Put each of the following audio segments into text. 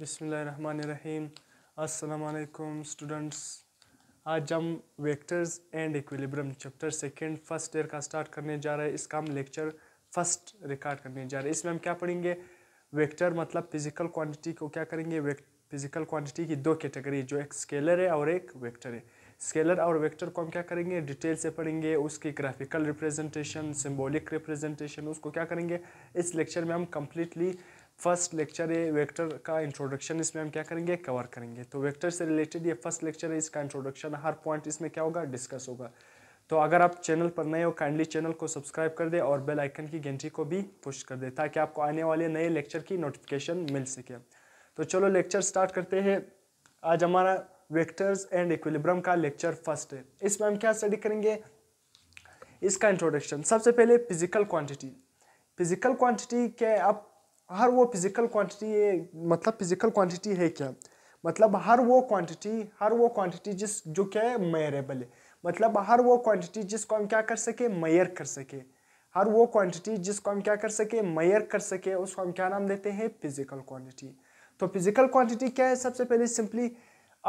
बिसमीम अस्सलाम स्टूडेंट्स आज हम vectors and equilibrium chapter second first year का स्टार्ट करने जा रहे हैं इसका हम लेक्चर फर्स्ट रिकॉर्ड करने जा रहे हैं इसमें हम क्या पढ़ेंगे वेक्टर मतलब फिजिकल क्वांटिटी को क्या करेंगे फिजिकल क्वांटिटी की दो कैटेगरी जो एक स्केलर है और एक वेक्टर है स्केलर और वेक्टर को हम क्या करेंगे डिटेल से पढ़ेंगे उसकी ग्राफिकल रिप्रेजेंटेशन सिम्बोलिक रिप्रेजेंटेशन उसको क्या करेंगे इस लेक्चर में हम कम्प्लीटली फर्स्ट लेक्चर है वेक्टर का इंट्रोडक्शन इसमें हम क्या करेंगे कवर करेंगे तो वेक्टर से रिलेटेड ये फर्स्ट लेक्चर है इसका इंट्रोडक्शन हर पॉइंट इसमें क्या होगा डिस्कस होगा तो अगर आप चैनल पर नए हो काइंडली चैनल को सब्सक्राइब कर दे और बेल आइकन की घंटी को भी पुश कर दे ताकि आपको आने वाले नए लेक्चर की नोटिफिकेशन मिल सके तो चलो लेक्चर स्टार्ट करते हैं आज हमारा वेक्टर्स एंड इक्विलिब्रम का लेक्चर फर्स्ट है इसमें हम क्या स्टडी करेंगे इसका इंट्रोडक्शन सबसे पहले फिजिकल क्वांटिटी फिजिकल क्वांटिटी के आप हर वो फिजिकल क्वांटिटी मतलब फिजिकल क्वांटिटी है क्या मतलब हर वो क्वांटिटी हर वो क्वांटिटी जिस जो क्या है मेयरेबल है मतलब हर वो क्वांटिटी जिसको हम क्या कर सके मेयर कर सके हर वो क्वांटिटी जिसको हम क्या कर सके मेयर कर सके उसको हम क्या नाम देते हैं फिजिकल क्वांटिटी तो फिजिकल क्वांटिटी क्या है सबसे पहले simply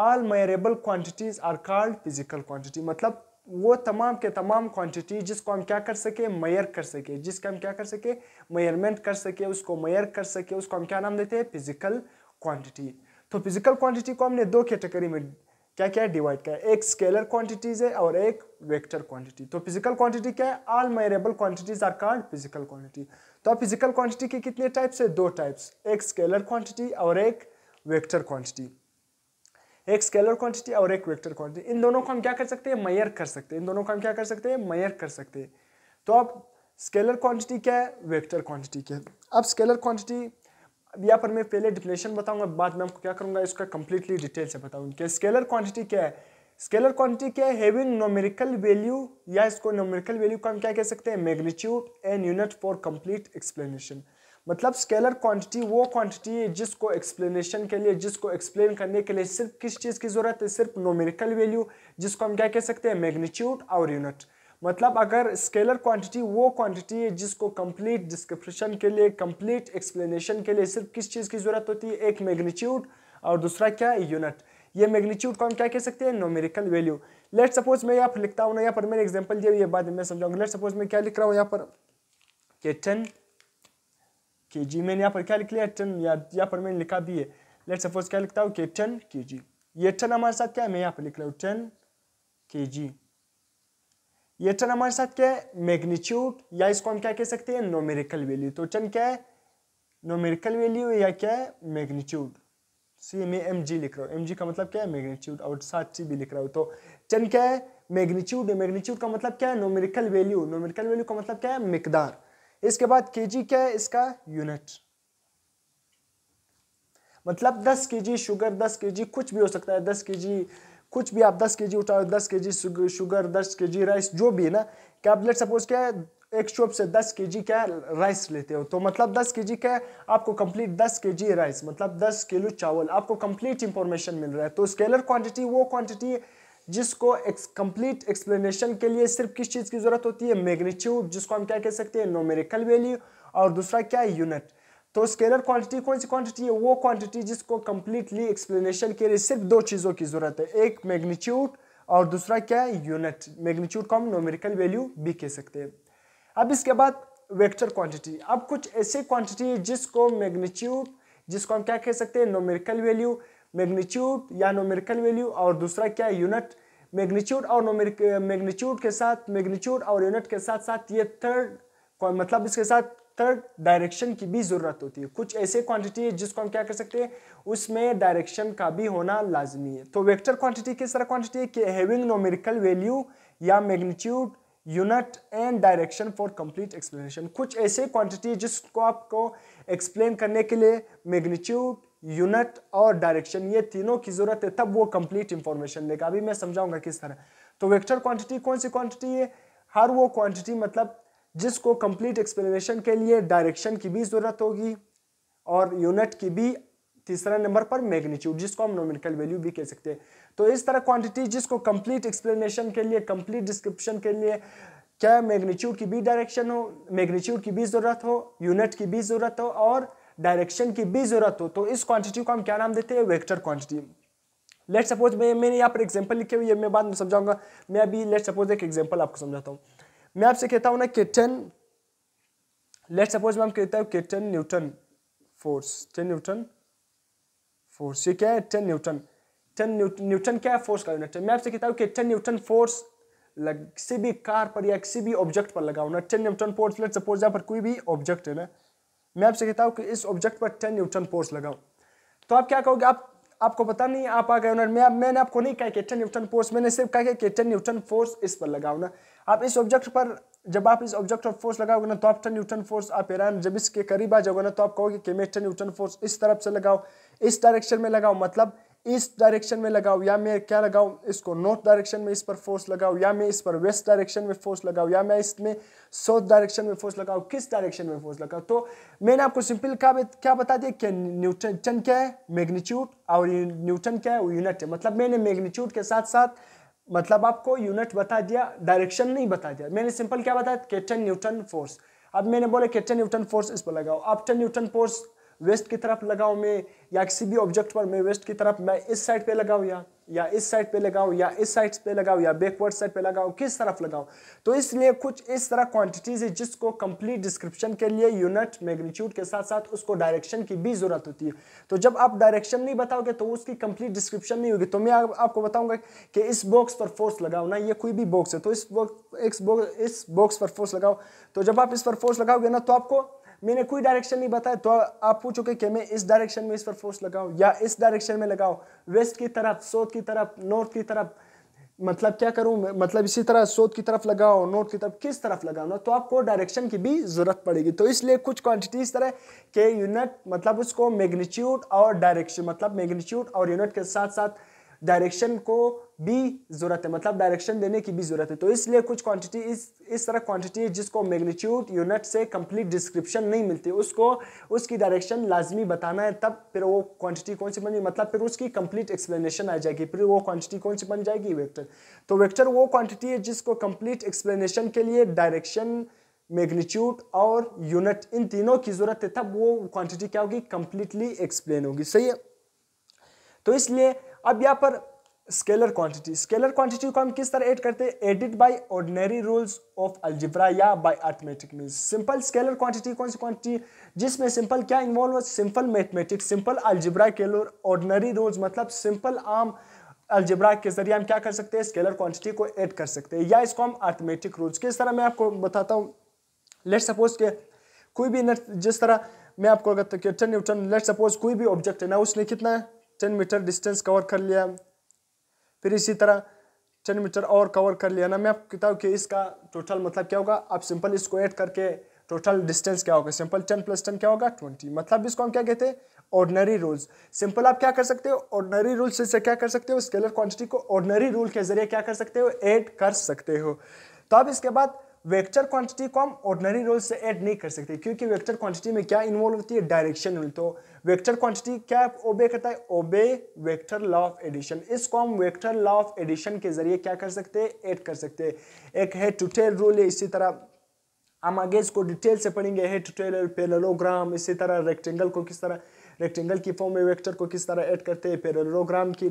all measurable quantities are called physical quantity मतलब वो तमाम के तमाम क्वांटिटी जिसको हम क्या कर सके मैयर कर सके जिसका हम क्या कर सके मेयरमेंट कर सके उसको मैयर कर सके उसको हम क्या नाम देते हैं फिजिकल क्वांटिटी तो फिजिकल क्वांटिटी को हमने दो कैटेगरी में क्या क्या है डिवाइड किया एक स्केलर क्वांटिटीज है और एक वेक्टर क्वांटिटी तो फिजिकल क्वांटिटी क्या है all measurable quantities are called physical quantity तो अब फिजिकल क्वांटिटी के कितने टाइप्स है दो टाइप्स एक स्केलर क्वांटिटी और एक वेक्टर क्वांटिटी एक स्केलर क्वांटिटी और एक वेक्टर क्वांटिटी इन दोनों को हम क्या कर सकते हैं मयर कर सकते हैं इन दोनों को हम क्या कर सकते हैं मयर कर सकते हैं तो अब स्केलर क्वांटिटी क्या है वेक्टर क्वांटिटी क्या है अब स्केलर क्वांटिटी यहाँ पर मैं पहले डिफिनेशन बताऊंगा बाद में आपको क्या करूंगा इसका कंप्लीटली डिटेल से बताऊंगा कि स्केलर क्वांटिटी क्या है स्केलर क्वांटिटी क्या हैविंग नोमेरिकल वैल्यू या इसको नोमेरिकल वैल्यू को हम क्या कह सकते हैं magnitude and unit for complete explanation मतलब स्केलर क्वांटिटी वो क्वांटिटी है जिसको एक्सप्लेनेशन के लिए जिसको एक्सप्लेन करने के लिए सिर्फ किस चीज़ की ज़रूरत है सिर्फ नोमेरिकल वैल्यू जिसको हम क्या कह सकते हैं मैग्नीट्यूड और यूनिट मतलब अगर स्केलर क्वांटिटी वो क्वांटिटी है जिसको कंप्लीट डिस्क्रिप्शन के लिए कंप्लीट एक्सप्लेनेशन के लिए सिर्फ किस चीज़ की ज़रूरत होती है एक मैग्नीट्यूड और दूसरा क्या है यूनिट ये मैग्नीट्यूड को हम क्या कह सकते हैं नोमेरिकल वैल्यू लेट सपोज मैं यहाँ पर लिखता हूँ ना यहाँ पर मैंने एग्जाम्पल दिया ये बात मैं समझाऊंगा लेट सपोज मैं क्या लिख रहा हूँ यहाँ पर टेन kg. जी मैंने यहाँ पर क्या लिख ya टन men यहाँ पर मैंने लिखा भी है लेट सपोज क्या लिखता हूँ के टन के जी ये टन हमारे साथ ये टन हमारे साथ क्या है मैग्नीट्यूड या इसको हम क्या कह सकते हैं नोमेरिकल वैल्यू तो टन क्या है नोमेरिकल वैल्यू या क्या है मैग्नीट्यूड सी मैं एम जी लिख रहा हूँ एम जी का मतलब क्या है मैग्नीट्यूड और सात सी भी लिख रहा हूँ तो टन क्या है मैग्नीट्यूड मैग्नीट्यूड का मतलब क्या है नोमेरिकल वैल्यू नोमेरिकल वैल्यू का मतलब क्या है मिकदार इसके बाद केजी क्या है इसका यूनिट मतलब 10 केजी शुगर 10 केजी कुछ भी हो सकता है 10 केजी कुछ भी आप 10 केजी उठाओ 10 केजी शुगर 10 केजी राइस जो भी है ना कैबलेट सपोज क्या है एक शॉप से 10 केजी क्या राइस लेते हो तो मतलब 10 केजी क्या आपको कंप्लीट 10 केजी राइस मतलब 10 किलो चावल आपको कंप्लीट इंफॉर्मेशन मिल रहा है तो स्केलर क्वांटिटी वो क्वांटिटी जिसको एक्स कंप्लीट एक्सप्लेनेशन के लिए सिर्फ किस चीज़ की ज़रूरत होती है मैग्नीट्यूड जिसको हम क्या कह सकते हैं नोमेरिकल वैल्यू और दूसरा क्या है यूनिट तो स्केलर क्वांटिटी कौन सी क्वांटिटी है वो क्वांटिटी जिसको कंप्लीटली एक्सप्लेनेशन के लिए सिर्फ दो चीज़ों की ज़रूरत है एक मैग्नीट्यूड और दूसरा क्या है यूनिट मैग्नीट्यूड को हम नोमेरिकल वैल्यू भी कह सकते हैं अब इसके बाद वेक्टर क्वांटिटी अब कुछ ऐसे क्वांटिटी है जिसको मैग्नीट्यूड जिसको हम क्या कह सकते हैं नोमेरिकल वैल्यू मैग्नीट्यूड या नोमेरिकल वैल्यू और दूसरा क्या है यूनिट मैग्नीट्यूड और नोमेरिक मैग्नीट्यूड के साथ मैग्नीट्यूड और यूनिट के साथ साथ ये थर्ड मतलब इसके साथ थर्ड डायरेक्शन की भी ज़रूरत होती है कुछ ऐसे क्वांटिटी है जिसको हम क्या कर सकते हैं उसमें डायरेक्शन का भी होना लाजमी है तो वेक्टर क्वांटिटी किस तरह क्वांटिटी है कि हैविंग नोमेरिकल वैल्यू या magnitude unit and direction for complete explanation कुछ ऐसे क्वांटिटी जिसको आपको एक्सप्लेन करने के लिए मैग्नीट्यूड यूनिट और डायरेक्शन ये तीनों की जरूरत है तब वो कंप्लीट इंफॉर्मेशन देगा अभी मैं समझाऊंगा किस तरह तो वेक्टर क्वांटिटी कौन सी क्वांटिटी है हर वो क्वांटिटी मतलब जिसको कंप्लीट एक्सप्लेनेशन के लिए डायरेक्शन की भी ज़रूरत होगी और यूनिट की भी तीसरा नंबर पर मैग्नीट्यूड जिसको हम नोमिकल वैल्यू भी कह सकते हैं तो इस तरह क्वांटिटी जिसको कंप्लीट एक्सप्लेनेशन के लिए कंप्लीट डिस्क्रिप्शन के लिए क्या मैग्नीट्यूड की भी डायरेक्शन हो मैग्नीट्यूड की भी ज़रूरत हो यूनिट की भी ज़रूरत हो और डायरेक्शन की भी जरूरत हो तो इस क्वांटिटी को हम क्या नाम देते हैं वेक्टर क्वांटिटी लेट सपोज मैं मैंने यहाँ पर एग्जाम्पल लिखे हुए मैं बाद में समझाऊंगा मैं अभी लेट सपोज एक एग्जाम्पल आपको समझाता हूँ मैं आपसे कहता हूँ ना कि टेन लेट सपोज मैं हम कहता हूँ कि ten newton force ten newton force ये क्या है टेन न्यूटन टेन न्यूटन क्या है फोर्स का यूनिट मैं आपसे कहता हूँ कि टेन न्यूटन फोर्स लग किसी भी कार पर या किसी भी ऑब्जेक्ट पर लगाओ ना ten newton force let suppose यहाँ पर कोई भी ऑब्जेक्ट है ना मैं आपसे कहता हूँ कि इस ऑब्जेक्ट पर टेन न्यूटन फोर्स लगाओ तो आप क्या कहोगे आप आपको पता नहीं आप आ गए ना मैं मैंने आपको नहीं कहा कि टेन न्यूटन फोर्स मैंने सिर्फ कहा कि टेन न्यूटन फोर्स इस पर लगाओ ना आप इस ऑब्जेक्ट पर जब आप इस ऑब्जेक्ट पर फोर्स लगाओगे ना तो आप टेन न्यूटन फोर्स आप हैरान जब इसके करीब आ जाओगे ना तो आप कहोगे कि मैं टेन न्यूटन फोर्स इस तरफ से लगाओ इस डायरेक्शन में लगाओ मतलब ईस्ट डायरेक्शन में लगाऊँ या मैं क्या लगाऊँ इसको नॉर्थ डायरेक्शन में इस पर फोर्स लगाऊँ या मैं इस पर वेस्ट डायरेक्शन में फोर्स लगाऊँ या मैं इसमें साउथ डायरेक्शन में फोर्स लगाऊँ किस डायरेक्शन में फोर्स लगाऊँ तो मैंने आपको सिंपल क्या क्या बता दिया कि न्यूटन क्या है मैग्नीट्यूड और न्यूटन क्या है वो यूनिट है मतलब मैंने मैग्नीट्यूड के साथ साथ मतलब आपको यूनिट बता दिया डायरेक्शन नहीं बता दिया मैंने सिंपल क्या बताया केटन न्यूटन फोर्स अब मैंने बोला केटन न्यूटन फोर्स इस पर लगाओ अब टेन न्यूटन फोर्स वेस्ट की तरफ लगाऊँ मैं या किसी भी ऑब्जेक्ट पर मैं वेस्ट की तरफ मैं इस साइड पे लगाऊ या या इस साइड पे लगाऊ या इस साइड पे लगाऊ या बैकवर्ड साइड पे लगाऊ किस तरफ लगाऊ तो इसलिए कुछ इस तरह क्वांटिटीज है जिसको कंप्लीट डिस्क्रिप्शन के लिए यूनिट मैग्नीट्यूड के साथ साथ उसको डायरेक्शन की भी जरूरत होती है तो जब आप डायरेक्शन नहीं बताओगे तो उसकी कंप्लीट डिस्क्रिप्शन नहीं होगी तो मैं आप, आपको बताऊंगा कि इस बॉक्स पर फोर्स लगाओ ना ये कोई भी बॉक्स है तो इस बॉक्स इस बॉक्स पर फोर्स लगाओ तो जब आप इस पर फोर्स लगाओगे ना तो आपको मैंने कोई डायरेक्शन नहीं बताया तो आप पूछोगे कि मैं इस डायरेक्शन में इस पर फोर्स लगाऊं या इस डायरेक्शन में लगाऊं वेस्ट की तरफ साउथ की तरफ नॉर्थ की तरफ मतलब क्या करूं मतलब इसी तरह साउथ की तरफ लगाओ नॉर्थ की तरफ किस तरफ लगाना तो आपको डायरेक्शन की भी ज़रूरत पड़ेगी तो इसलिए कुछ क्वांटिटी इस तरह के यूनिट मतलब उसको मैग्नीट्यूड और डायरेक्शन मतलब मैग्नीट्यूड और यूनिट के साथ साथ डायरेक्शन को भी ज़रूरत है मतलब डायरेक्शन देने की भी ज़रूरत है तो इसलिए कुछ क्वांटिटी इस इस तरह क्वांटिटी जिसको मैग्नीट्यूड यूनिट से कंप्लीट डिस्क्रिप्शन नहीं मिलती उसको उसकी डायरेक्शन लाजमी बताना है तब फिर वो क्वांटिटी कौन सी बन जाएगी मतलब फिर उसकी कंप्लीट एक्सप्लेनेशन आ जाएगी फिर वो क्वांटिटी कौन सी बन जाएगी वेक्टर तो वेक्टर वो क्वांटिटी है जिसको कंप्लीट एक्सप्लेनेशन के लिए डायरेक्शन मैग्नीट्यूड और यूनिट इन तीनों की ज़रूरत है तब वो क्वांटिटी क्या होगी कंप्लीटली एक्सप्लेन होगी सही है तो इसलिए अब यहाँ पर स्केलर क्वांटिटी स्केलर क्वांटिटी को हम किस तरह ऐड करते हैं add it by ordinary rules of algebra या by arithmetic mean simple scalar quantity कौन सी क्वांटिटी जिसमें सिंपल क्या इन्वॉल्व है सिंपल मैथमेटिक्स सिंपल अल्जिब्रा केलोर ऑर्डिनरी रूल्स मतलब सिंपल आम अल्जिब्रा के जरिए हम क्या कर सकते हैं स्केलर क्वांटिटी को ऐड कर सकते हैं या इसको हम अर्थमेटिक रूल्स किस तरह मैं आपको बताता हूँ लेट सपोज के कोई भी जिस तरह मैं आपको अगर न्यूटन लेट सपोज कोई भी ऑब्जेक्ट है ना उसने कितना है टेन मीटर डिस्टेंस कवर कर लिया फिर इसी तरह टेन मीटर और कवर कर लिया ना मैं आपको बताऊँ कि इसका टोटल मतलब क्या होगा आप सिंपल इसको ऐड करके टोटल डिस्टेंस क्या होगा सिंपल टेन प्लस टेन क्या होगा ट्वेंटी मतलब इसको हम क्या कहते हैं ऑर्डनरी रूल्स सिंपल आप क्या कर सकते हो ऑर्डनरी रूल्स से क्या कर सकते हो स्केलर क्वान्टिटी को ऑर्डनरी रूल के जरिए क्या कर सकते हो एड कर सकते हो तो अब इसके बाद वेक्टर क्वांटिटी को हम ऑर्डनरी रूल से ऐड नहीं कर सकते क्योंकि वेक्टर क्वांटिटी में क्या इन्वॉल्व होती है डायरेक्शन रूल तो वेक्टर क्वांटिटी क्या ओबे करता है ओबे वेक्टर लॉ ऑफ एडिशन इसको हम वेक्टर लॉ ऑफ एडिशन के जरिए क्या कर सकते हैं ऐड कर सकते हैं एक है टूटेल रूल है इसी तरह हम आगे इसको डिटेल से पढ़ेंगे है टूटेल पेलोग्राम इसी तरह रेक्टेंगल को किस तरह रेक्टेंगल की फॉर्म में वेक्टर को किस तरह ऐड करते हैं पेलोग्राम के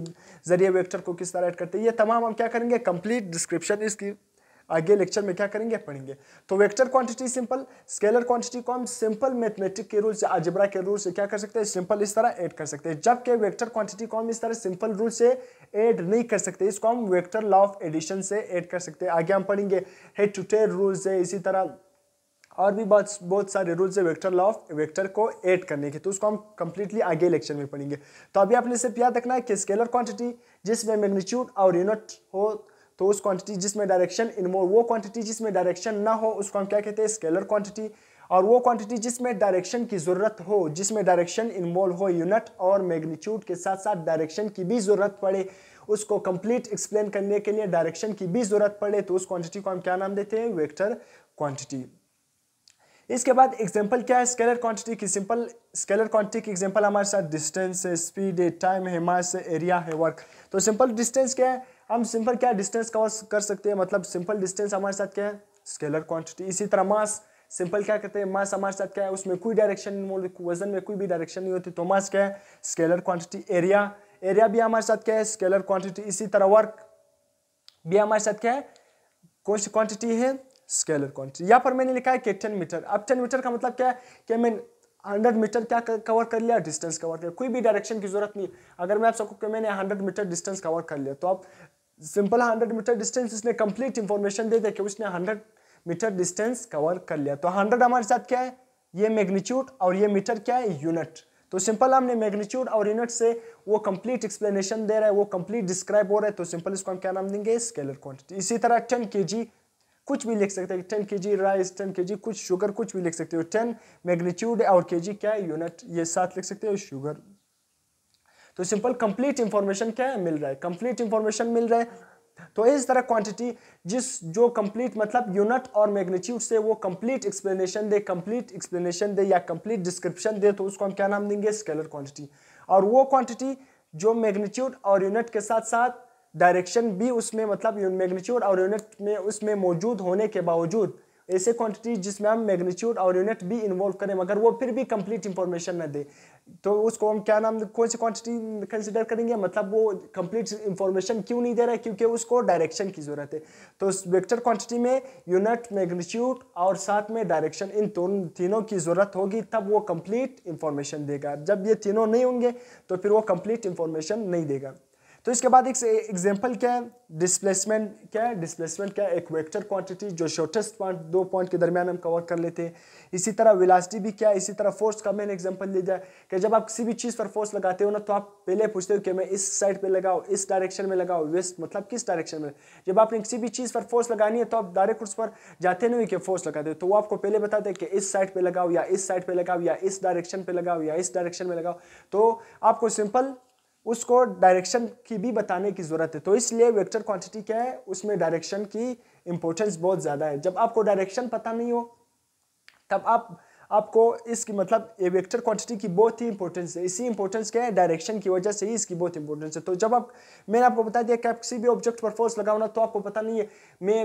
जरिए वेक्टर को किस तरह ऐड करते हैं ये तमाम हम क्या करेंगे कंप्लीट डिस्क्रिप्शन इसकी आगे लेक्चर में क्या करेंगे पढ़ेंगे तो vector quantity simple scalar quantity को हम सिंपल मैथमेटिक के रूल से आजिब्रा के रूल से क्या कर सकते हैं सिंपल इस तरह ऐड कर सकते हैं जबकि वेक्टर क्वांटिटी को हम इस तरह सिंपल रूल से ऐड नहीं कर सकते इसको हम वेक्टर लॉ ऑफ एडिशन से ऐड कर सकते हैं आगे हम पढ़ेंगे हेड टू टेड रूल्स है इसी तरह और भी बहुत बहुत सारे रूल्स है वेक्टर लॉ ऑफ वेक्टर को ऐड करने के तो उसको हम कंप्लीटली आगे लेक्चर में पढ़ेंगे तो अभी आपने सिर्फ याद रखना है कि स्केलर क्वांटिटी जिसमें मैग्नीट्यूड और यूनिट हो तो उस क्वांटिटी जिसमें डायरेक्शन इनमोर वो क्वांटिटी जिसमें डायरेक्शन ना हो उसको हम क्या कहते हैं स्केलर क्वांटिटी और वो क्वांटिटी जिसमें डायरेक्शन की ज़रूरत हो जिसमें डायरेक्शन इन्वॉल्व हो यूनिट और मैग्नीट्यूड के साथ साथ डायरेक्शन की भी ज़रूरत पड़े उसको कंप्लीट एक्सप्लेन करने के लिए डायरेक्शन की भी ज़रूरत पड़े तो उस क्वांटिटी को हम क्या नाम देते हैं वेक्टर क्वांटिटी इसके बाद एग्जाम्पल क्या है स्केलर क्वांटिटी की सिंपल स्केलर क्वांटिटी की एग्जाम्पल हमारे साथ डिस्टेंस है स्पीड है टाइम है मास है एरिया है वर्क तो सिंपल डिस्टेंस क्या है हम सिंपल क्या डिस्टेंस कवर कर सकते हैं मतलब सिंपल डिस्टेंस हमारे साथ क्या है स्केलर क्वांटिटी इसी तरह मास सिंपल क्या कहते हैं मास हमारे साथ क्या है उसमें कोई डायरेक्शन मतलब वजन में कोई भी डायरेक्शन नहीं होती तो मास क्या है स्केलर क्वांटिटी एरिया एरिया भी हमारे साथ क्या है स्केलर क्वांटिटी इसी तरह वर्क भी हमारे साथ क्या है कौन सी क्वांटिटी है स्केलर क्वांटिटी यहाँ पर मैंने लिखा है कि टेन मीटर अब टेन मीटर का मतलब क्या है कि मैं हंड्रेड मीटर क्या कवर कर लिया डिस्टेंस कवर कर कोई भी डायरेक्शन की जरूरत नहीं अगर मैं आप सबको मैंने हंड्रेड मीटर डिस्टेंस कवर कर लिया तो आप सिंपल हंड्रेड मीटर डिस्टेंस उसने कंप्लीट इंफॉर्मेशन दे दे कि उसने हंड्रेड मीटर डिस्टेंस कवर कर लिया तो हंड्रेड हमारे साथ क्या है ये मैग्नीट्यूड और ये मीटर क्या है यूनिट तो सिंपल हमने मैग्नीट्यूड और यूनिट से वो कंप्लीट एक्सप्लेनेशन दे रहा है वो कंप्लीट डिस्क्राइब हो रहा है तो सिंपल इसको हम क्या नाम देंगे स्केलर क्वांटिटी इसी तरह टेन के जी कुछ भी लिख सकते हैं टेन के जी राइस टेन के जी कुछ शुगर कुछ भी लिख सकते हो टेन मैग्नीट्यूड और के जी क्या है यूनिट ये साथ लिख सकते हो शुगर तो सिंपल कंप्लीट इंफॉर्मेशन क्या है मिल रहा है कंप्लीट इंफॉर्मेशन मिल रहा है तो इस तरह क्वांटिटी जिस जो कंप्लीट मतलब यूनिट और मैग्नीट्यूड से वो कंप्लीट एक्सप्लेनेशन दे कंप्लीट एक्सप्लेनेशन दे या कंप्लीट डिस्क्रिप्शन दे तो उसको हम क्या नाम देंगे स्केलर क्वांटिटी और वो क्वांटिटी जो मैग्नीट्यूड और यूनिट के साथ साथ डायरेक्शन भी उसमें मतलब मैग्नीट्यूड और यूनिट में उसमें मौजूद होने के बावजूद ऐसे क्वांटिटी जिसमें हम मैग्नीट्यूड और यूनिट भी इन्वॉल्व करें मगर वो फिर भी कंप्लीट इंफॉर्मेशन ना दे तो उसको हम क्या नाम कौन सी क्वांटिटी कंसिडर करेंगे मतलब वो कंप्लीट इंफॉर्मेशन क्यों नहीं दे रहा है क्योंकि उसको डायरेक्शन की ज़रूरत है तो वेक्टर क्वांटिटी में यूनिट मैग्नीट्यूड और साथ में डायरेक्शन इन दोनों तीनों की ज़रूरत होगी तब वो कंप्लीट इंफॉर्मेशन देगा जब ये तीनों नहीं होंगे तो फिर वो कंप्लीट इंफॉर्मेशन नहीं देगा तो इसके बाद एक एग्जाम्पल क्या है डिस्प्लेसमेंट क्या है डिस्प्लेसमेंट क्या है एक वेक्टर क्वांटिटी जो शॉर्टेस्ट पॉइंट दो पॉइंट के दरमियान हम कवर कर लेते हैं इसी तरह विलासिटी भी क्या है इसी तरह फोर्स का मैंने एग्जाम्पल ले जाए कि जब आप किसी भी चीज़ पर फोर्स लगाते हो ना तो आप पहले पूछते हो कि मैं इस साइड पर लगाओ इस डायरेक्शन में लगाओ वेस्ट मतलब किस डायरेक्शन में जब आपने किसी भी चीज़ पर फोर्स लगानी है तो आप डायरेक्ट उस पर जाते नहीं कि फोर्स लगाते हो तो वो आपको पहले बताते हैं कि इस साइड पर लगाओ या इस साइड पर लगाओ या इस डायरेक्शन पर लगाओ या इस डायरेक्शन में लगाओ तो आपको सिंपल उसको डायरेक्शन की भी बताने की ज़रूरत है तो इसलिए वेक्टर क्वांटिटी क्या है उसमें डायरेक्शन की इम्पोर्टेंस बहुत ज़्यादा है जब आपको डायरेक्शन पता नहीं हो तब आप आपको इसकी मतलब ये वेक्टर क्वांटिटी की बहुत ही इंपॉर्टेंस है इसी इंपॉर्टेंस क्या है डायरेक्शन की वजह से ही इसकी बहुत इंपॉर्टेंस है तो जब आप मैंने आपको बता दिया कि आप किसी भी ऑब्जेक्ट पर फोर्स लगाओ ना तो आपको पता नहीं है मैं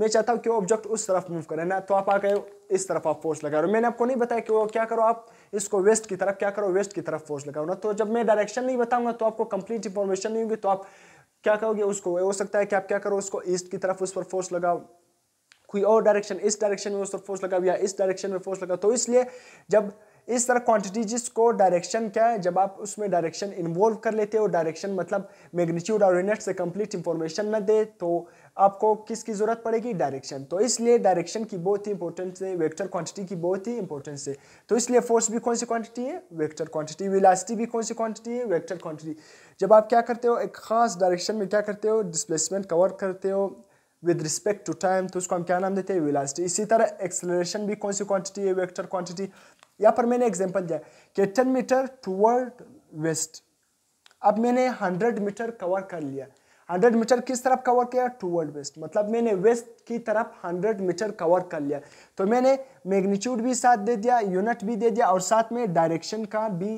मैं चाहता हूँ कि वो ऑब्जेक्ट उस तरफ मूव करें ना तो आप आकर इस तरफ आप फोर्स लगा रहे हो मैंने आपको नहीं बताया कि वो क्या करो आप इसको वेस्ट की तरफ क्या करो वेस्ट की तरफ फोर्स लगाओ ना तो जब मैं डायरेक्शन नहीं बताऊंगा तो आपको कंप्लीट इन्फॉर्मेशन नहीं होगी तो आप क्या करोगे उसको हो सकता है कि आप क्या करो उसको ईस्ट की तरफ उस पर फोर्स लगाओ कोई और डायरेक्शन इस डायरेक्शन में उस पर फोर्स लगाओ या इस डायरेक्शन में फोर्स लगाओ तो इसलिए जब इस तरह क्वांटिटी जिसको डायरेक्शन क्या है जब आप उसमें डायरेक्शन इन्वॉल्व कर लेते हो डायरेक्शन मतलब मैग्नीट्यूड और यूनिट से कंप्लीट इंफॉर्मेशन ना दे तो आपको किसकी ज़रूरत पड़ेगी डायरेक्शन तो इसलिए डायरेक्शन की बहुत ही इंपॉर्टेंस है वेक्टर क्वांटिटी की बहुत ही इंपॉर्टेंस है तो इसलिए फोर्स भी कौन सी क्वांटिटी है वेक्टर क्वांटिटी विलासिटी भी कौन सी क्वांटिटी है वेक्टर क्वांटिटी जब आप क्या करते हो एक खास डायरेक्शन में क्या करते हो डिस्प्लेसमेंट कवर करते हो विद रिस्पेक्ट टू टाइम तो उसको हम क्या नाम देते हैं वेलासिटी इसी तरह एक्सेलरेशन भी कौन सी क्वांटिटी है वेक्टर क्वांटिटी यहाँ पर मैंने एग्जांपल दिया कि टेन मीटर टूवर्ड वेस्ट अब मैंने हंड्रेड मीटर कवर कर लिया हंड्रेड मीटर किस तरफ कवर किया टूवर्ड वेस्ट मतलब मैंने वेस्ट की तरफ हंड्रेड मीटर कवर कर लिया तो मैंने मैग्नीट्यूड भी साथ दे दिया यूनिट भी दे दिया और साथ में डायरेक्शन का भी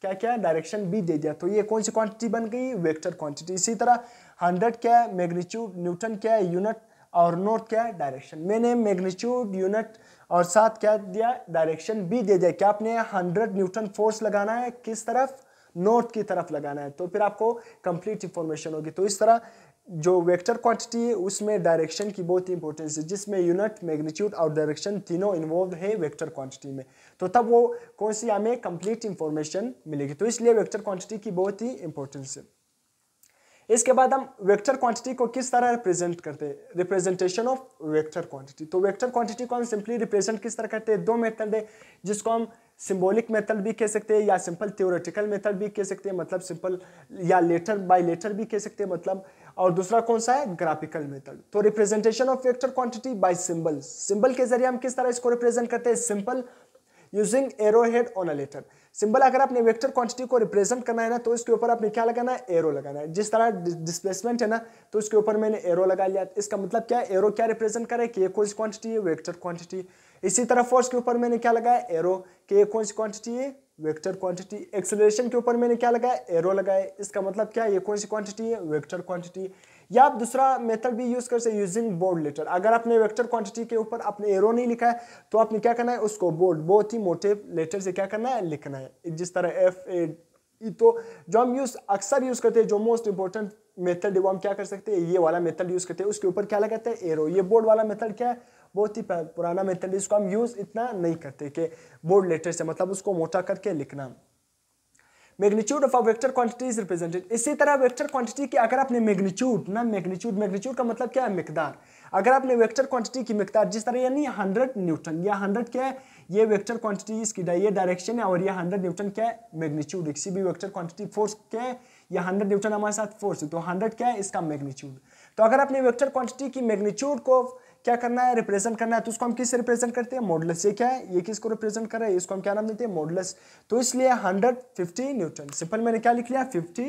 क्या क्या डायरेक्शन भी दे दिया तो ये कौन सी क्वांटिटी बन गई वेक्टर क्वांटिटी इसी तरह हंड्रेड क्या है मैग्नीट्यूड न्यूटन क्या है यूनिट और नॉर्थ क्या है डायरेक्शन मैंने मैग्नीट्यूड यूनिट और साथ क्या दिया डायरेक्शन भी दे दिया क्या आपने हंड्रेड न्यूटन फोर्स लगाना है किस तरफ नॉर्थ की तरफ लगाना है तो फिर आपको कंप्लीट इंफॉर्मेशन होगी तो इस तरह जो वेक्टर क्वांटिटी है उसमें डायरेक्शन की बहुत ही इंपॉर्टेंस है जिसमें यूनिट मैग्नीट्यूड और डायरेक्शन तीनों इन्वॉल्व है वेक्टर क्वांटिटी में तो तब वो कौन सी हमें कंप्लीट इंफॉर्मेशन मिलेगी तो इसलिए वेक्टर क्वांटिटी की बहुत ही इंपॉर्टेंस है इसके बाद हम वेक्टर क्वांटिटी को किस तरह रिप्रेजेंट करते हैं रिप्रेजेंटेशन ऑफ वेक्टर क्वांटिटी तो वेक्टर क्वांटिटी को हम सिंपली रिप्रेजेंट किस तरह करते हैं दो मेथड है जिसको हम सिंबॉलिक मेथड भी कह सकते हैं या सिंपल थियोरेटिकल मेथड भी कह सकते हैं मतलब सिंपल या लेटर बाय लेटर भी कह सकते हैं मतलब और दूसरा कौन सा है ग्राफिकल मेथड तो representation of vector quantity by symbol symbol के जरिए हम किस तरह इसको रिप्रेजेंट करते हैं simple using arrow head on a letter symbol अगर आपने वेक्टर क्वांटिटी को रिप्रेजेंट करना है ना तो इसके ऊपर आपने क्या लगाना है एरो लगाना है जिस तरह डिस्प्लेसमेंट है ना तो इसके ऊपर मैंने एरो लगा लिया इसका मतलब क्या है एरो क्या रिप्रेजेंट करे कि एक क्वांटिटी है वेक्टर क्वांटिटी इसी तरह फोर्स के ऊपर मैंने क्या लगाया एरो के कौन सी क्वांटिटी है वेक्टर क्वांटिटी एक्सेलरेशन के ऊपर मैंने क्या लगाया एरो लगाया इसका मतलब क्या है ये कौन सी क्वांटिटी है वेक्टर क्वांटिटी या आप दूसरा मेथड भी यूज कर सकते यूजिंग बोर्ड लेटर अगर आपने वेक्टर क्वांटिटी के ऊपर आपने एरो नहीं लिखा है तो आपने क्या करना है उसको बोर्ड बहुत ही मोटे लेटर से क्या करना है लिखना है जिस तरह एफ ए e, तो जो हम यूज अक्सर यूज करते हैं जो मोस्ट इंपॉर्टेंट मेथड है वो हम क्या कर सकते हैं ये वाला मेथड यूज करते हैं उसके ऊपर क्या लगाते हैं एरो ये बोर्ड वाला मेथड क्या है बहुत ही पुराना मेथड इसको हम यूज़ इतना नहीं करते कि बोर्ड लेटर से मतलब उसको मोटा करके लिखना magnitude of a vector quantity is represented इसी तरह वेक्टर क्वांटिटी की अगर आपने मैग्नीट्यूड ना मैग्नीट्यूड मैग्नीट्यूड का मतलब क्या है मिकदार अगर आपने वेक्टर क्वांटिटी की मिकदार जिस तरह यानी 100 न्यूटन या 100 क्या है ये वेक्टर क्वांटिटी इसकी ये डायरेक्शन है और ये 100 न्यूटन क्या है मैग्नीट्यूड किसी भी वेक्टर क्वांटिटी फोर्स क्या है या हंड्रेड न्यूटन हमारे साथ फोर्स है तो हंड्रेड क्या है इसका मैग्नीट्यूड तो अगर आपने वेक्टर क्वांटिटी की मैग्नीट्यूड को क्या करना है रिप्रेजेंट करना है तो उसको हम किस रिप्रेजेंट करते हैं मॉडल ये क्या है ये किसको रिप्रेजेंट कर रहा है इसको हम क्या नाम देते हैं मॉडल तो इसलिए हंड्रेड फिफ्टी न्यूटन सिंपल मैंने क्या लिख लिया फिफ्टी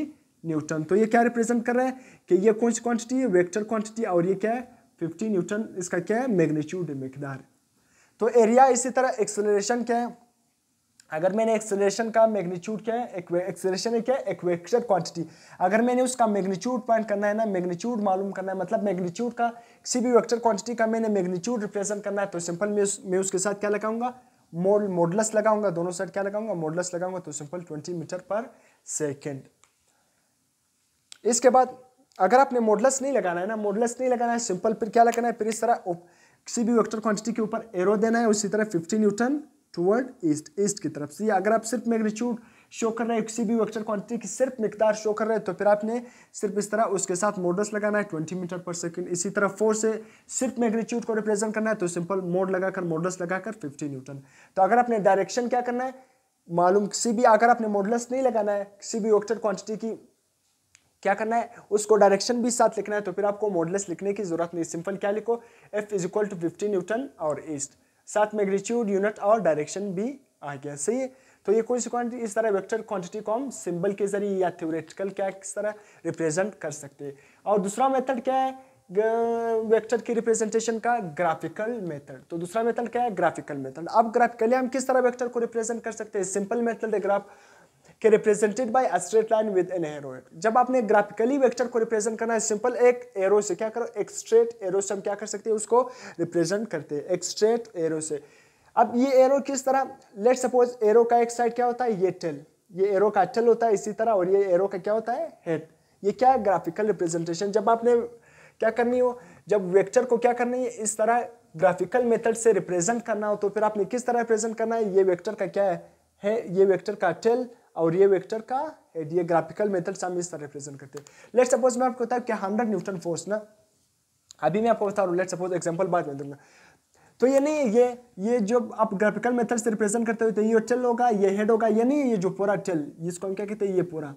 न्यूटन तो ये क्या रिप्रेजेंट कर रहा है कि ये कौन सी क्वांटिटी है वेक्टर क्वांटिटी और ये क्या है फिफ्टी न्यूटन इसका क्या है मैग्नीट्यूड मकदार तो एरिया इसी तरह एक्सेलरेशन क्या है अगर मैंने एक्सेलरेशन का मैग्नीट्यूड क्या है एक्सेलरेशन है क्या क्वांटिटी अगर मैंने उसका मैग्नीट्यूड पॉइंट करना है ना मैग्नीट्यूड मालूम करना है मतलब मैग्नीट्यूड का किसी भी वेक्टर क्वांटिटी का मैंने मैग्नीट्यूड रिप्रेजेंट करना है तो सिंपल मैं उस, मैं उसके साथ क्या लगाऊंगा मोड मॉडलस लगाऊंगा दोनों साइड क्या लगाऊंगा मॉडलस लगाऊंगा तो simple twenty metre per second इसके बाद अगर आपने मोडलस नहीं लगाना है ना मॉडलस नहीं लगाना है सिंपल फिर क्या लगाना है फिर इस तरह किसी भी वेक्टर क्वांटिटी के ऊपर एरो देना है उसी तरह fifty newton toward east east की तरफ से अगर आप सिर्फ मैग्नीट्यूड शो कर रहे हैं किसी भी वेक्टर क्वांटिटी की सिर्फ मिकदार शो कर रहे हैं तो फिर आपने सिर्फ इस तरह उसके साथ मोडस लगाना है ट्वेंटी मीटर पर सेकेंड इसी तरह फोर से सिर्फ मैग्नीट्यूड को रिप्रेजेंट करना है तो सिंपल मोड लगाकर मोडस लगाकर फिफ्टी न्यूटन तो अगर आपने डायरेक्शन क्या करना है मालूम किसी भी अगर आपने मॉडलस नहीं लगाना है किसी भी वेक्टर क्वांटिटी की क्या करना है उसको डायरेक्शन भी साथ लिखना है तो फिर आपको मॉडलस लिखने की जरूरत नहीं सिंपल क्या लिखो F is equal to fifty newton और ईस्ट साथ मैग्नीट्यूड यूनिट और डायरेक्शन भी आ गया सही है तो ये कोई क्वान्टिटी इस तरह वेक्टर क्वांटिटी को हम सिंबल के जरिए या थ्योरेटिकल क्या किस तरह रिप्रेजेंट कर सकते हैं और दूसरा मेथड क्या है वेक्टर की रिप्रेजेंटेशन का ग्राफिकल मेथड तो दूसरा मेथड क्या है ग्राफिकल मेथड अब ग्राफिकली हम किस तरह वेक्टर को रिप्रेजेंट कर सकते हैं सिंपल मेथड है ग्राफ के represented by a straight line with an arrow जब आपने ग्राफिकली वेक्टर को रिप्रेजेंट करना है सिंपल एक एरो से क्या करो एक स्ट्रेट एरो से हम क्या कर सकते हैं उसको रिप्रेजेंट करते हैं एक स्ट्रेट एरो से अब ये एरो किस तरह लेट सपोज एरो का एक साइड क्या होता है ये टेल ये एरो का टेल होता है इसी तरह और ये एरो का क्या होता है हेड ये क्या है ग्राफिकल रिप्रेजेंटेशन जब आपने क्या करनी हो जब वेक्टर को क्या करनी है इस तरह ग्राफिकल मेथड से रिप्रेजेंट करना हो तो फिर आपने किस तरह रिप्रेजेंट करना है ये वेक्टर का क्या है, है ये वेक्टर का टेल और ये वेक्टर का ये ग्राफिकल मेथड से हम इस तरह रिप्रेजेंट करते हैं लेट सपोज मैं आपको बताऊँ कि हंड्रेड न्यूटन फोर्स ना अभी मैं आपको बता रहा हूँ लेट सपोज एग्जाम्पल बाद में दूंगा तो ये नहीं ये ये जो आप ग्राफिकल मेथड से रिप्रेजेंट करते हो तो ये टेल होगा ये हेड होगा ये नहीं ये जो पूरा टेल इसको हम क्या कहते हैं ये पूरा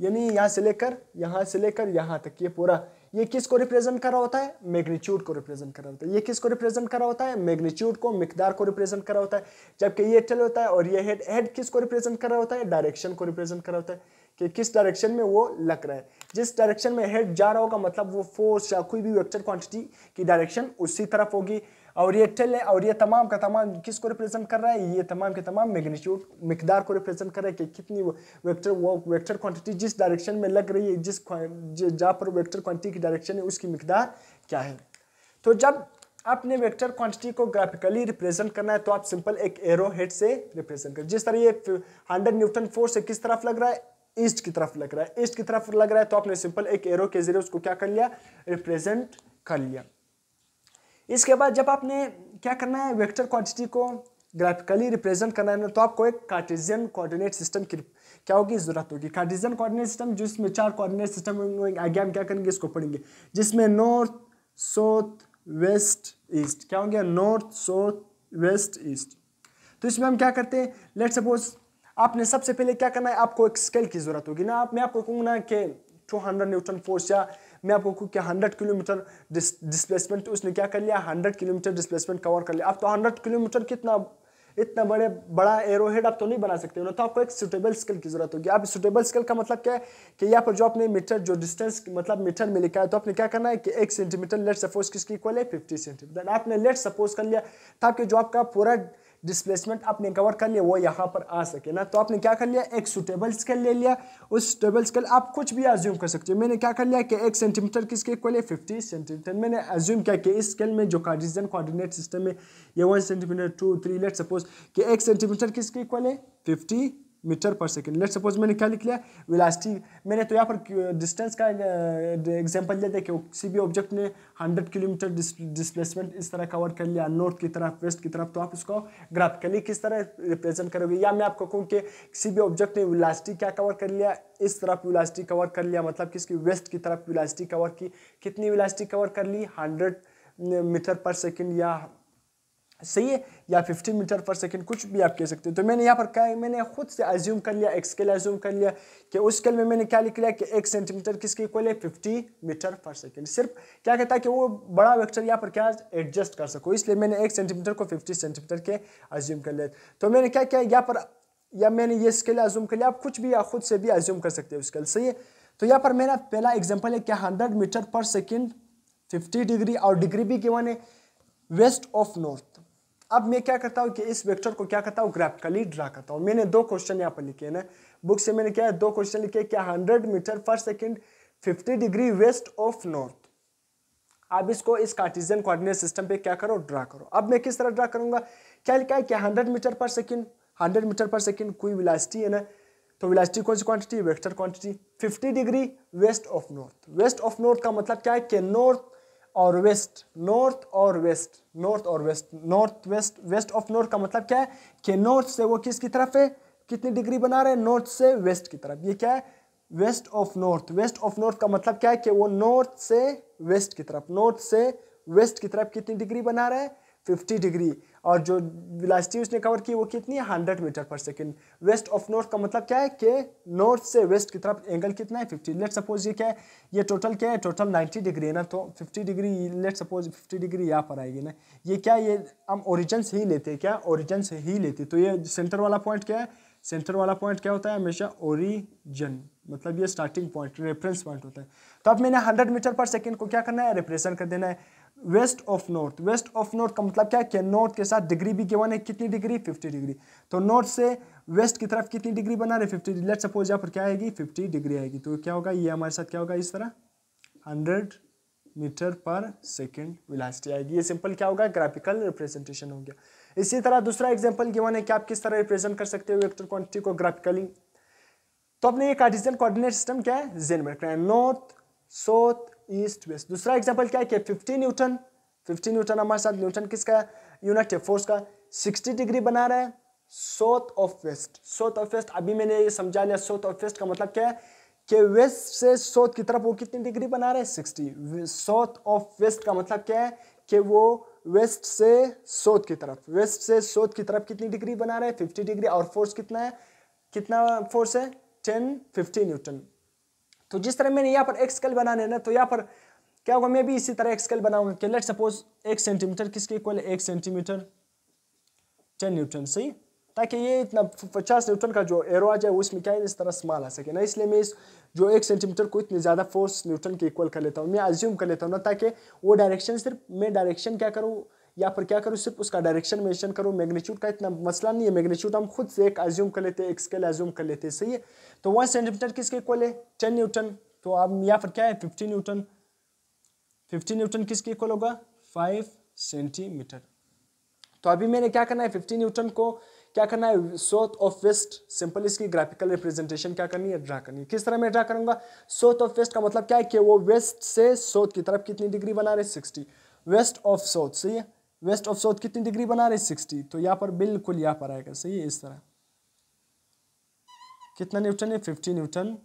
यानी यहाँ से लेकर यहाँ से लेकर यहाँ तक ये पूरा ये किस को रिप्रेजेंट कर रहा होता है मैग्नीट्यूड को रिप्रेजेंट करा होता है ये किस को रिप्रेजेंट करा होता है मैग्नीट्यूड को मिकदार को रिप्रेजेंट करा होता है जबकि ये टेल होता है और ये हेड हेड किस को रिप्रेजेंट करा होता है डायरेक्शन को रिप्रेजेंट करा होता है कि किस डायरेक्शन में वो लग रहा है जिस डायरेक्शन में हेड जा रहा होगा मतलब वो फोर्स या कोई भी वेक्टर क्वांटिटी की डायरेक्शन उसी तरफ होगी और ये टेल है और ये तमाम का तमाम किस को रिप्रेजेंट कर रहा है ये तमाम के तमाम मैग्नीट्यूड मकदार को रिप्रेजेंट कर रहा है कि कितनी वेक्टर वो वेक्टर क्वांटिटी जिस डायरेक्शन में लग रही है जिस जहाँ पर वेक्टर क्वांटिटी की डायरेक्शन है उसकी मकदार क्या है तो जब आपने वेक्टर क्वांटिटी को ग्राफिकली रिप्रेजेंट करना है तो आप सिंपल एक एरो हेड से रिप्रेजेंट कर जिस तरह ये हंड्रेड न्यूटन फोर्स से किस तरफ लग रहा है ईस्ट की तरफ लग रहा है ईस्ट की तरफ लग रहा है तो आपने सिंपल एक एरो के जरिए उसको क्या कर लिया रिप्रेजेंट कर लिया इसके बाद जब आपने क्या करना है वेक्टर क्वांटिटी को ग्राफिकली रिप्रेजेंट करना है तो आपको एक कार्टेजियन कोऑर्डिनेट सिस्टम की क्या होगी ज़रूरत होगी कार्टेजियन कोऑर्डिनेट सिस्टम जिसमें चार कोऑर्डिनेट सिस्टम आगे हम क्या करेंगे इसको पढ़ेंगे जिसमें नॉर्थ साउथ वेस्ट ईस्ट क्या होंगे नॉर्थ साउथ वेस्ट ईस्ट तो इसमें हम क्या करते हैं लेट सपोज आपने सबसे पहले क्या करना है आपको एक स्केल की ज़रूरत होगी ना मैं आपको कहूँगा ना कि हंड्रेड न्यूटन फोर्स या मैं आपको कहूँ क्या हंड्रेड किलोमीटर डिस्प्लेसमेंट उसने क्या कर लिया हंड्रेड किलोमीटर डिस्प्लेसमेंट कवर कर लिया अब तो हंड्रेड किलोमीटर कितना इतना बड़े बड़ा एरो आप तो नहीं बना सकते ना तो आपको एक सुटेबल स्केल की जरूरत होगी आप सुटेबल स्केल का मतलब क्या है कि यहाँ पर जो आपने मीटर जो डिस्टेंस मतलब मीटर में लिखा है तो आपने क्या करना है कि एक सेंटीमीटर लेट सपोज किसकी इक्वल है फिफ्टी सेंटीमीटर आपने लेट सपोज कर लिया ताकि जो आपका पूरा डिस्प्लेसमेंट आपने कवर कर लिया वो यहाँ पर आ सके ना तो आपने क्या कर लिया एक सुटेबल स्केल ले लिया उस टेबल स्केल आप कुछ भी एज्यूम कर सकते हो मैंने क्या कर लिया कि एक सेंटीमीटर किसके इक्वल है फिफ्टी सेंटीमीटर मैंने एज्यूम किया कि इस स्केल में जो कार्डिजन कोऑर्डिनेट सिस्टम है ये one centimetre two three let suppose कि एक सेंटीमीटर किसके इक्वल है fifty metre per second let suppose मैंने क्या लिख लिया विलास्टी मैंने तो यहाँ पर डिस्टेंस का एग्जाम्पल दिया था कि किसी भी ऑब्जेक्ट ने 100 किलोमीटर डिस्प्लेसमेंट इस तरह कवर कर लिया नॉर्थ की तरफ वेस्ट की तरफ तो आप उसको ग्राफिकली किस तरह रिप्रेजेंट करोगे या मैं आपको कहूँ कि किसी भी ऑब्जेक्ट ने विलास्टी क्या कवर कर लिया इस तरफ विलास्टी कवर कर लिया मतलब किसकी वेस्ट की तरफ विलास्टी कवर की कितनी विलास्टी कवर कर ली हंड्रेड मीटर पर सेकेंड या सही है या 15 मीटर पर सेकेंड कुछ भी आप कह सकते हैं तो मैंने यहाँ पर क्या है मैंने खुद से एज्यूम कर लिया एक्स के लिए एज्यूम कर लिया कि उस स्केल में मैंने क्या लिख लिया कि एक सेंटीमीटर किसके इक्वल है 50 मीटर पर सेकेंड सिर्फ क्या कहता है कि वो बड़ा वेक्टर यहाँ पर क्या एडजस्ट कर सको इसलिए मैंने एक सेंटीमीटर को फिफ्टी सेंटीमीटर के एज्यूम कर लिया तो मैंने क्या किया यहाँ पर या मैंने ये स्केल एज्यूम कर लिया आप कुछ भी या खुद से भी एज्यूम कर सकते हैं स्केल सही है तो यहाँ पर मेरा पहला एग्जाम्पल है क्या hundred metre per second fifty degree और डिग्री भी क्यों है वेस्ट ऑफ नॉर्थ अब मैं क्या करता हूँ कि इस वेक्टर को क्या करता हूँ ग्राफिकली ड्रा करता हूँ मैंने दो क्वेश्चन यहाँ पर लिखे ना बुक से मैंने क्या है दो क्वेश्चन लिखे क्या hundred metre per second fifty degree west of north अब इसको इस कार्टिजन कोऑर्डिनेट सिस्टम पे क्या करो ड्रा करो अब मैं किस तरह ड्रा करूंगा क्या लिखा है कि 100 metre per second 100 metre per second कोई विलासिटी है ना तो विलासिटी कौन सी quantity vector quantity 50 degree west of north west of north का मतलब क्या है कि नॉर्थ और वेस्ट नॉर्थ और वेस्ट नॉर्थ और west north west west of north का मतलब क्या है कि नॉर्थ से वो किसकी तरफ है कितनी डिग्री बना रहे हैं नॉर्थ से वेस्ट की तरफ ये क्या है west of north west of north का मतलब क्या है कि वो नॉर्थ से वेस्ट की तरफ नॉर्थ से वेस्ट की तरफ कितनी डिग्री बना रहे हैं फिफ्टी डिग्री और जो विलासिटी उसने कवर की वो कितनी है hundred metre per second west of north का मतलब क्या है कि नॉर्थ से वेस्ट की तरफ एंगल कितना है फिफ्टी लेट सपोज ये क्या है ये टोटल क्या है टोटल नाइन्टी डिग्री है ना तो fifty degree let suppose fifty degree यहाँ पर आएगी ना ये क्या ये हम ओरिजन से ही लेते हैं क्या ओरिजन से ही लेते तो ये सेंटर वाला पॉइंट क्या है सेंटर वाला पॉइंट क्या होता है हमेशा ओरिजन मतलब ये स्टार्टिंग पॉइंट रेफरेंस पॉइंट होता है तो अब मैंने 100 मीटर पर सेकंड को क्या करना है रिप्रेजेंट कर देना है west of north west of north का मतलब क्या है कि नॉर्थ के साथ डिग्री भी गिवन है कितनी डिग्री 50 डिग्री तो नॉर्थ से वेस्ट की तरफ कितनी डिग्री बना रहे 50 लेट सपोज यहाँ पर क्या आएगी 50 डिग्री आएगी तो क्या होगा ये हमारे साथ क्या होगा इस तरह 100 मीटर पर सेकेंड विलासिटी आएगी ये सिंपल क्या होगा ग्राफिकल रिप्रेजेंटेशन हो गया इसी तरह दूसरा एग्जाम्पल गिवन है कि आप किस तरह रिप्रेजेंट कर सकते हो वेक्टर क्वान्टिटी को ग्राफिकली तो अपने ये कार्टिजन कोऑर्डिनेट सिस्टम क्या है जेन में रखना है नॉर्थ साउथ ईस्ट वेस्ट दूसरा एग्जाम्पल क्या है कि फिफ्टी न्यूटन फिफ्टी न्यूटन हमारे साथ न्यूटन किसका यूनिट है फोर्स का सिक्सटी डिग्री बना रहा है south of west south of west अभी मैंने ये समझा लिया साउथ ऑफ वेस्ट का मतलब क्या है कि वेस्ट से साउथ की तरफ वो कितनी डिग्री बना रहा है सिक्सटी साउथ ऑफ वेस्ट का मतलब क्या है कि वो वेस्ट से साउथ की तरफ वेस्ट से साउथ की तरफ कितनी डिग्री बना रहा है फिफ्टी डिग्री और फोर्स कितना है कितना फोर्स है टेन फिफ्टी न्यूटन तो जिस तरह मैंने यहाँ पर एक्स स्केल बनाने ना तो यहाँ पर क्या होगा मैं भी इसी तरह एक्स स्केल बनाऊंगा कि लेट सपोज एक सेंटीमीटर किसके इक्वल है एक सेंटीमीटर टेन न्यूटन सही ताकि ये इतना पचास न्यूटन का जो एरो आ जाए इसमें क्या है इस तरह स्माल आ सके ना इसलिए मैं इस जो एक सेंटीमीटर को इतने ज़्यादा फोर्स न्यूटन के इक्वल कर लेता हूँ मैं एज्यूम कर लेता हूँ ना ताकि वो डायरेक्शन सिर्फ मैं डायरेक्शन क्या करूँ या फिर क्या करूँ सिर्फ उसका डायरेक्शन मेंशन करूँ मैग्नीट्यूड का इतना मसला नहीं है मैग्नीट्यूड हम खुद से एक एज्यूम कर लेते हैं एक स्केल एज्यूम कर लेते हैं सही है तो वन सेंटीमीटर किसके इक्वल है टेन न्यूटन तो अब या फिर क्या है फिफ्टी न्यूटन फिफ्टी न्यूटन किसके इक्वल होगा फाइव सेंटीमीटर तो अभी मैंने क्या करना है फिफ्टी न्यूटन को क्या करना है सोथ ऑफ वेस्ट सिंपल इसकी ग्राफिकल रिप्रेजेंटेशन क्या करनी है ड्रा करनी है किस तरह मैं ड्रा करूंगा सोथ ऑफ वेस्ट का मतलब क्या है कि वो वेस्ट से सोथ की तरफ कितनी डिग्री बना रहे सिक्सटी वेस्ट ऑफ साउथ सही है वेस्ट ऑफ साउथ कितनी डिग्री बना रही सिक्सटी तो यहाँ पर बिल्कुल यहाँ पर आएगा सही है इस तरह कितना न्यूटन है फिफ्टी न्यूटन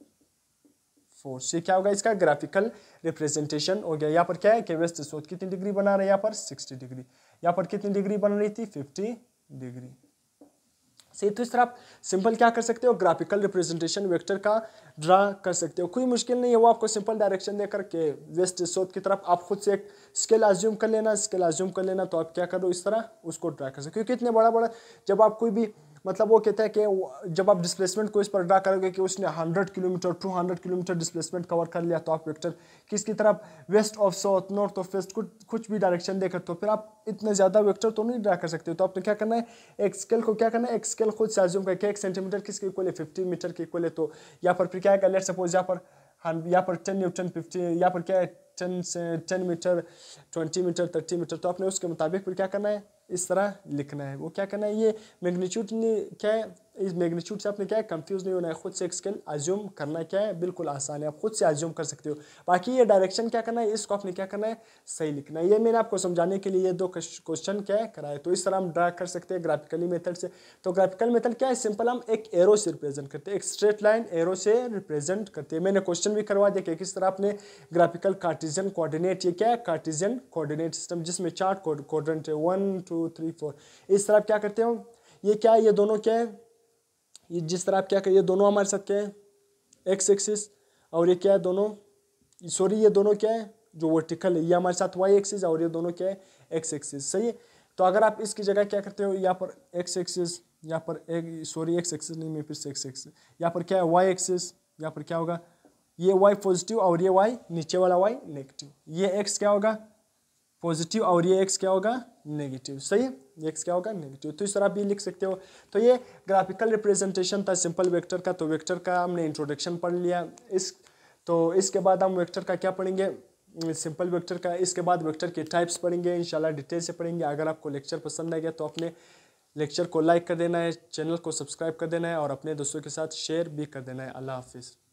फोर्स ये क्या होगा इसका ग्राफिकल रिप्रेजेंटेशन हो गया यहाँ पर क्या है कि वेस्ट साउथ कितनी डिग्री बना रहे यहाँ पर सिक्सटी डिग्री यहाँ पर कितनी डिग्री बन रही थी फिफ्टी डिग्री सही तो इस तरह आप सिंपल क्या कर सकते हो ग्राफिकल रिप्रेजेंटेशन वेक्टर का ड्रा कर सकते हो कोई मुश्किल नहीं है वो आपको सिंपल डायरेक्शन दे करके वेस्ट साउथ की तरफ आप खुद से एक स्केल एज्यूम कर लेना स्केल एज्यूम कर लेना तो आप क्या करो इस तरह उसको ड्रा कर सकते हो क्योंकि इतने बड़ा बड़ा जब आप कोई भी मतलब वो कहता है कि जब आप डिस्प्लेसमेंट को इस पर ड्रा करोगे कि उसने 100 किलोमीटर 200 किलोमीटर डिस्प्लेसमेंट कवर कर लिया तो आप वेक्टर किसकी तरफ west of south north of west कुछ कुछ भी डायरेक्शन देकर तो फिर आप इतने ज़्यादा वेक्टर तो नहीं ड्रा कर सकते तो आपने क्या करना है एक्सकेल को क्या करना है एक्सकेल खुद से एज्यूम करके एक सेंटीमीटर किसके इक्वल है फिफ्टी मीटर के इक्वल है तो यहाँ पर फिर क्या है लेट सपोज यहाँ पर हाँ, यहाँ पर टेन न्यूटन फिफ्टी यहाँ पर क्या है टेन से ten metre twenty metre thirty metre तो आपने उसके मुताबिक फिर क्या करना है इस तरह लिखना है वो क्या करना है ये मैग्नीट्यूड क्या है इस मैग्नीट्यूड से आपने क्या है कंफ्यूज नहीं होना है खुद से एक्सकन एज्यूम करना क्या है बिल्कुल आसान है आप खुद से एज्यूम कर सकते हो बाकी ये डायरेक्शन क्या करना है इसको आपने क्या करना है सही लिखना है ये मैंने आपको समझाने के लिए ये दो क्वेश्चन क्या है कराए तो इस तरह हम ड्रा कर सकते हैं ग्राफिकली मेथड से तो ग्राफिकल मेथड क्या है सिंपल हम एक एरो से रिप्रेजेंट करते हैं एक स्ट्रेट लाइन एरो से रिप्रेजेंट करते हैं मैंने क्वेश्चन भी करवा दिया कि किस तरह आपने ग्राफिकल कार्टिजन कोऑर्डिनेट ये क्या है कार्टिजन कोऑर्डिनेट सिस्टम जिसमें चार्ट कोऑर्डिनेट है वन टू थ्री फोर इस तरह आप क्या करते हो ये क्या है ये दोनों क्या है ये जिस तरह आप क्या करिए दोनों हमारे साथ क्या है एक्स एक्सिस और ये क्या है दोनों सॉरी ये दोनों क्या है जो वर्टिकल है ये हमारे साथ वाई एक्सिस और ये दोनों क्या है एक्स एक्सिस सही है तो अगर आप इसकी जगह क्या करते हो यहाँ पर एक्स एक्सिस यहाँ पर एक सॉरी एक्स एक्सिस नहीं मैं फिर से एक्स एक्सिस यहाँ पर क्या है वाई एक्सिस यहाँ पर क्या होगा ये वाई पॉजिटिव और ये वाई नीचे वाला वाई नेगेटिव ये एक्स क्या होगा पॉजिटिव और ये एक्स क्या होगा नेगेटिव सही है एक्स क्या होगा नेगेटिव तो इस तरह भी लिख सकते हो तो ये ग्राफिकल रिप्रेजेंटेशन था सिंपल वेक्टर का तो वेक्टर का हमने इंट्रोडक्शन पढ़ लिया इस तो इसके बाद हम वेक्टर का क्या पढ़ेंगे सिंपल वेक्टर का इसके बाद वेक्टर के टाइप्स पढ़ेंगे इंशाल्लाह डिटेल से पढ़ेंगे अगर आपको लेक्चर पसंद आ गया तो अपने लेक्चर को लाइक कर देना है चैनल को सब्सक्राइब कर देना है और अपने दोस्तों के साथ शेयर भी कर देना है अल्लाह हाफिज़